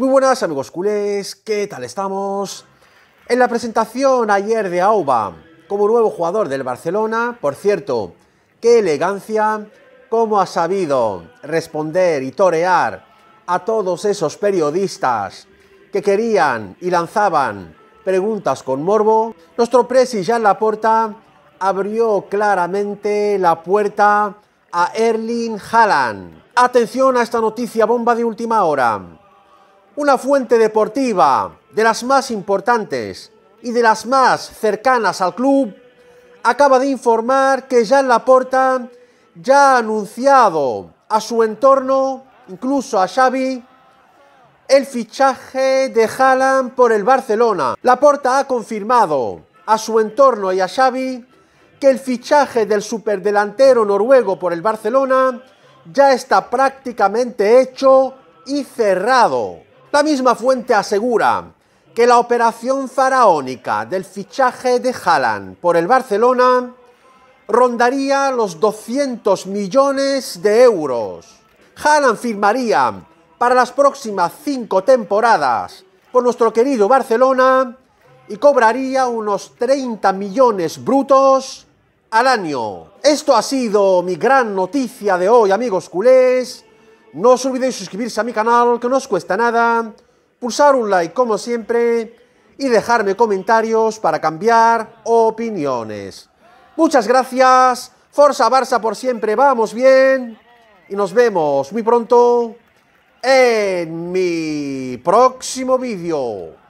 Muy buenas amigos culés, ¿qué tal estamos? En la presentación ayer de Auba como nuevo jugador del Barcelona, por cierto, qué elegancia, cómo ha sabido responder y torear a todos esos periodistas que querían y lanzaban preguntas con morbo, nuestro presi la puerta abrió claramente la puerta a Erling Haaland. Atención a esta noticia bomba de última hora una fuente deportiva de las más importantes y de las más cercanas al club, acaba de informar que Jean Laporta ya ha anunciado a su entorno, incluso a Xavi, el fichaje de Haaland por el Barcelona. Laporta ha confirmado a su entorno y a Xavi que el fichaje del superdelantero noruego por el Barcelona ya está prácticamente hecho y cerrado. La misma fuente asegura que la operación faraónica del fichaje de Haaland por el Barcelona rondaría los 200 millones de euros. Haaland firmaría para las próximas cinco temporadas por nuestro querido Barcelona y cobraría unos 30 millones brutos al año. Esto ha sido mi gran noticia de hoy, amigos culés. No os olvidéis suscribirse a mi canal, que no os cuesta nada, pulsar un like como siempre y dejarme comentarios para cambiar opiniones. Muchas gracias, Forza Barça por siempre, vamos bien y nos vemos muy pronto en mi próximo vídeo.